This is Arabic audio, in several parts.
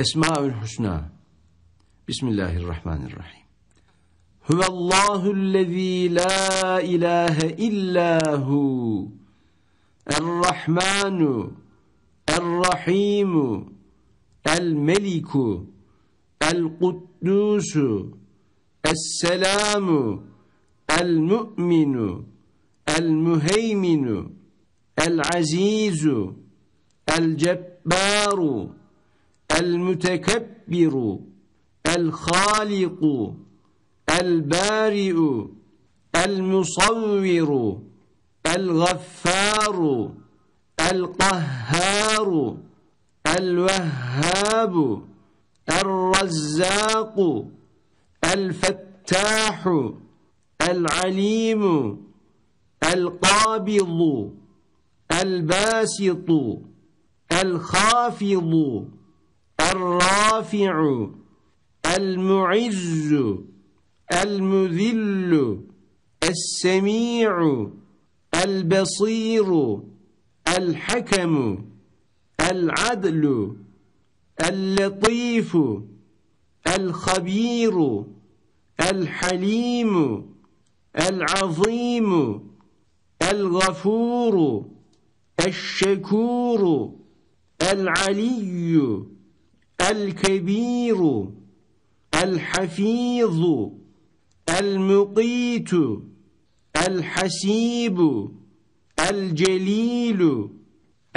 أسماء الحسنى بسم الله الرحمن الرحيم هو الله الذي لا إله إلا هو الرحمن الرحيم الملك القدوس السلام المؤمن المهيمن العزيز الجبار المتكبر الخالق البارئ المصور الغفار القهار الوهاب الرزاق الفتاح العليم القابض الباسط الخافض الرافع المعز المذل السميع البصير الحكم العدل اللطيف الخبير الحليم العظيم الغفور الشكور العلي الكبير الحفيظ المقيت الحسيب الجليل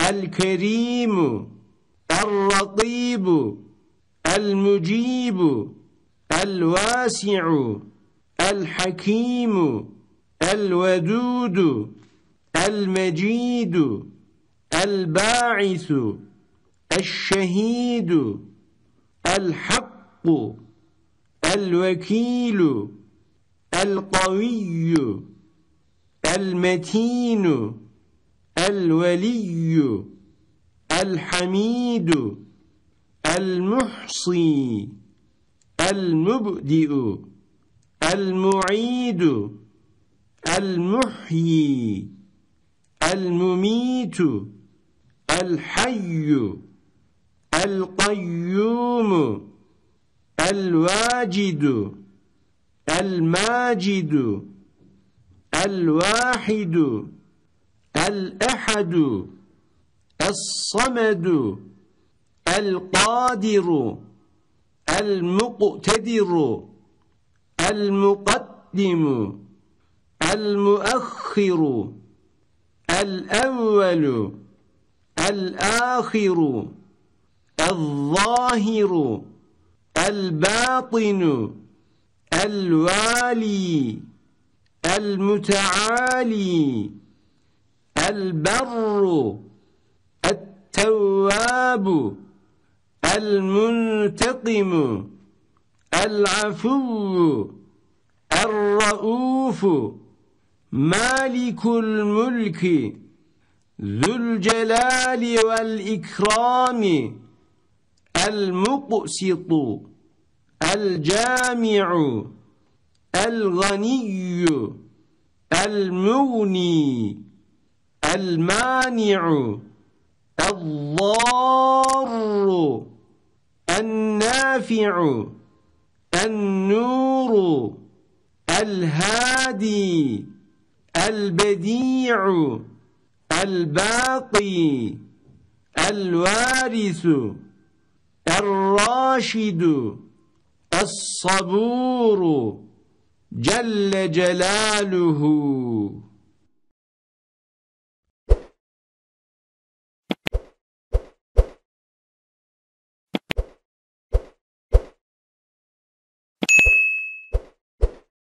الكريم الرقيب المجيب الواسع الحكيم الودود المجيد الباعث الشهيد الحق الوكيل القوي المتين الولي الحميد المحصي المبدئ المعيد المحيي المميت الحي القيوم الواجد الماجد الواحد الأحد الصمد القادر المقتدر المقدم المؤخر الأول الآخر الظاهر الباطن الوالي المتعالي البر التواب المنتقم العفو الرؤوف مالك الملك ذو الجلال والإكرام المقسط الجامع الغني المغني المانع الضار النافع النور الهادي البديع الباقي الوارث Er-Raşidu Es-Saburu Celle Celaluhu